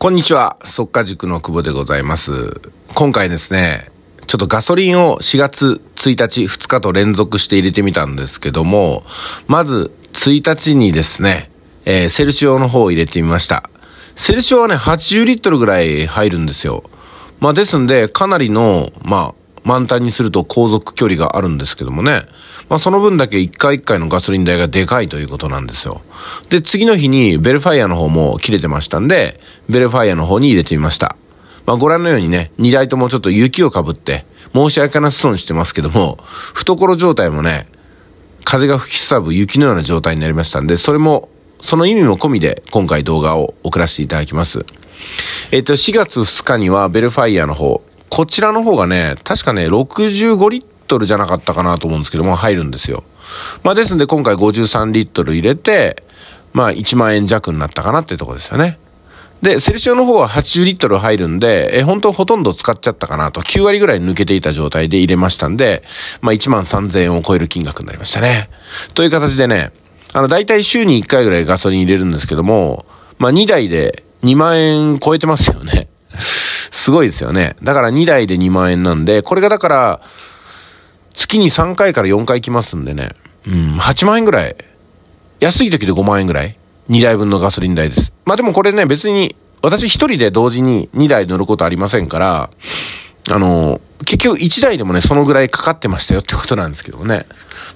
こんにちは、速稼塾の久保でございます。今回ですね、ちょっとガソリンを4月1日、2日と連続して入れてみたんですけども、まず1日にですね、えー、セルシオの方を入れてみました。セルシオはね、80リットルぐらい入るんですよ。まあですんで、かなりの、まあ、満タンにすると航続距離があるんですけどもね。まあ、その分だけ一回一回のガソリン代がでかいということなんですよ。で、次の日にベルファイアの方も切れてましたんで、ベルファイアの方に入れてみました。まあ、ご覧のようにね、2台ともちょっと雪をかぶって、申し訳なさ損してますけども、懐状態もね、風が吹きすさぶ雪のような状態になりましたんで、それも、その意味も込みで今回動画を送らせていただきます。えっと、4月2日にはベルファイアの方、こちらの方がね、確かね、65リットルじゃなかったかなと思うんですけども、入るんですよ。まあ、ですんで今回53リットル入れて、まあ、1万円弱になったかなってとこですよね。で、セルシオの方は80リットル入るんで、え、本当ほとんど使っちゃったかなと、9割ぐらい抜けていた状態で入れましたんで、まあ1万3000円を超える金額になりましたね。という形でね、あの、大体週に1回ぐらいガソリン入れるんですけども、まあ2台で2万円超えてますよね。すごいですよね。だから2台で2万円なんで、これがだから、月に3回から4回来ますんでね。うん、8万円ぐらい。安い時で5万円ぐらい。2台分のガソリン代です。まあでもこれね、別に、私1人で同時に2台乗ることありませんから、あの、結局1台でもね、そのぐらいかかってましたよってことなんですけどね。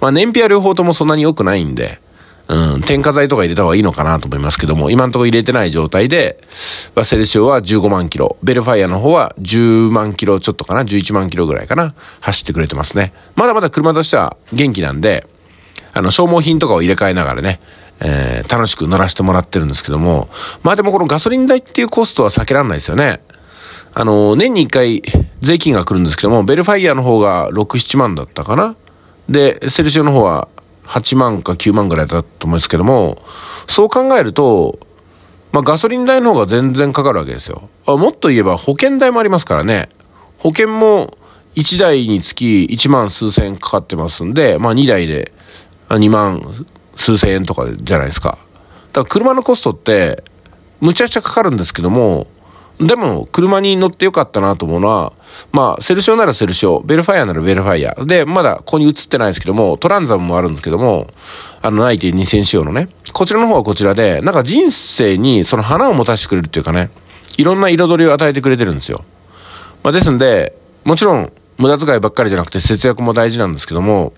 まあ燃費は両方ともそんなに良くないんで、うん、添加剤とか入れた方がいいのかなと思いますけども、今んとこ入れてない状態で、ワセルシオは15万キロ、ベルファイアの方は10万キロちょっとかな、11万キロぐらいかな、走ってくれてますね。まだまだ車としては元気なんで、あの、消耗品とかを入れ替えながらね、えー、楽しく乗らせてもらってるんですけども、まあでもこのガソリン代っていうコストは避けられないですよね。あの、年に1回税金が来るんですけども、ベルファイアの方が6、7万だったかな。で、セルシオの方は8万か9万ぐらいだと思うんですけども、そう考えると、まあ、ガソリン代の方が全然かかるわけですよ。あもっと言えば保険代もありますからね。保険も1台につき1万数千円かかってますんで、まあ、2台で2万数千円とかじゃないですか。だから車のコストって、むちゃくちゃかかるんですけども、でも、車に乗ってよかったなと思うのは、まあ、セルシオならセルシオ、ベルファイアならベルファイア。で、まだここに映ってないんですけども、トランザムもあるんですけども、あの、ナイティ2000仕様のね、こちらの方はこちらで、なんか人生にその花を持たせてくれるっていうかね、いろんな彩りを与えてくれてるんですよ。まあ、ですんで、もちろん、無駄遣いばっかりじゃなくて節約も大事なんですけども、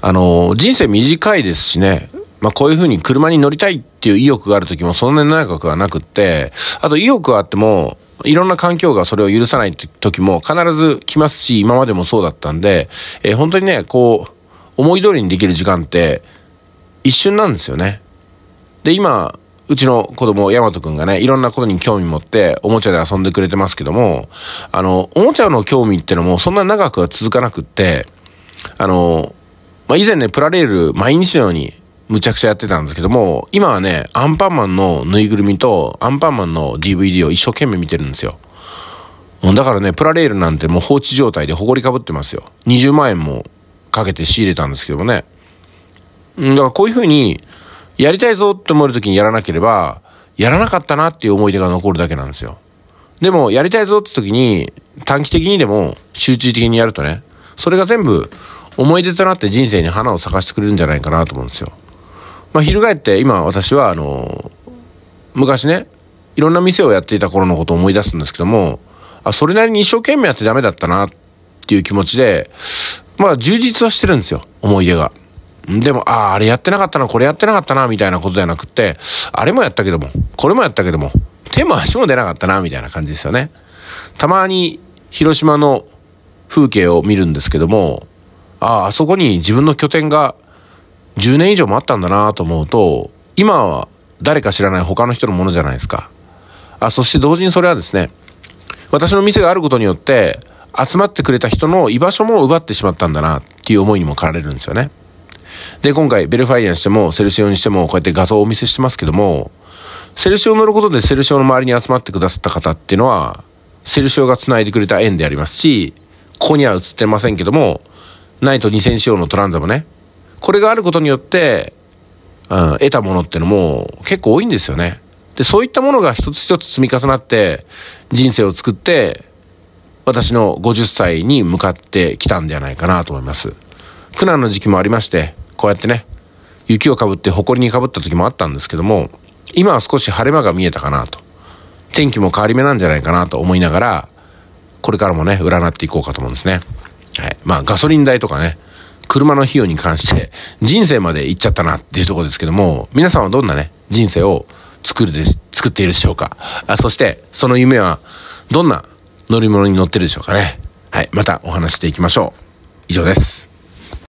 あの、人生短いですしね、まあ、こういうふうに車に乗りたいっていう意欲がある時もそんなに長くはなくって、あと意欲はあっても、いろんな環境がそれを許さない時も必ず来ますし、今までもそうだったんで、えー、本当にね、こう、思い通りにできる時間って一瞬なんですよね。で、今、うちの子供、ヤマトくんがね、いろんなことに興味持って、おもちゃで遊んでくれてますけども、あの、おもちゃの興味ってのもそんな長くは続かなくって、あの、まあ、以前ね、プラレール毎日のようにむちゃくちゃやってたんですけども、今はね、アンパンマンのぬいぐるみとアンパンマンの DVD を一生懸命見てるんですよ。だからね、プラレールなんてもう放置状態で埃かぶってますよ。20万円もかけて仕入れたんですけどもね。だからこういうふうに、やりたいぞって思える時にやらなければ、やらなかったなっていう思い出が残るだけなんですよ。でも、やりたいぞって時に、短期的にでも集中的にやるとね、それが全部思い出となって人生に花を咲かしてくれるんじゃないかなと思うんですよ。まあ、翻って今私はあの、昔ね、いろんな店をやっていた頃のことを思い出すんですけども、あ、それなりに一生懸命やってダメだったなっていう気持ちで、まあ充実はしてるんですよ、思い出が。でも、ああ、あれやってなかったな、これやってなかったな、みたいなことじゃなくて、あれもやったけども、これもやったけども、手も足も出なかったな、みたいな感じですよね。たまに広島の風景を見るんですけども、ああ、あそこに自分の拠点が10年以上もあったんだなと思うと、今は誰か知らない他の人のものじゃないですか。あ、そして同時にそれはですね、私の店があることによって、集まってくれた人の居場所も奪ってしまったんだなっていう思いにも駆られるんですよね。で、今回、ベルファイアにしても、セルシオにしても、こうやって画像をお見せしてますけども、セルシオ乗ることでセルシオの周りに集まってくださった方っていうのは、セルシオが繋いでくれた縁でありますし、ここには映ってませんけども、ナイト2000仕様のトランザもね、これがあることによって、うん、得たものってのも結構多いんですよね。で、そういったものが一つ一つ積み重なって、人生を作って、私の50歳に向かってきたんではないかなと思います。苦難の時期もありまして、こうやってね、雪をかぶって埃にかぶった時もあったんですけども、今は少し晴れ間が見えたかなと。天気も変わり目なんじゃないかなと思いながら、これからもね、占っていこうかと思うんですね。はい。まあ、ガソリン代とかね、車の費用に関して人生まで行っちゃったなっていうところですけども、皆さんはどんなね、人生を作るで作っているでしょうか。あそして、その夢はどんな乗り物に乗ってるでしょうかね。はい、またお話していきましょう。以上です。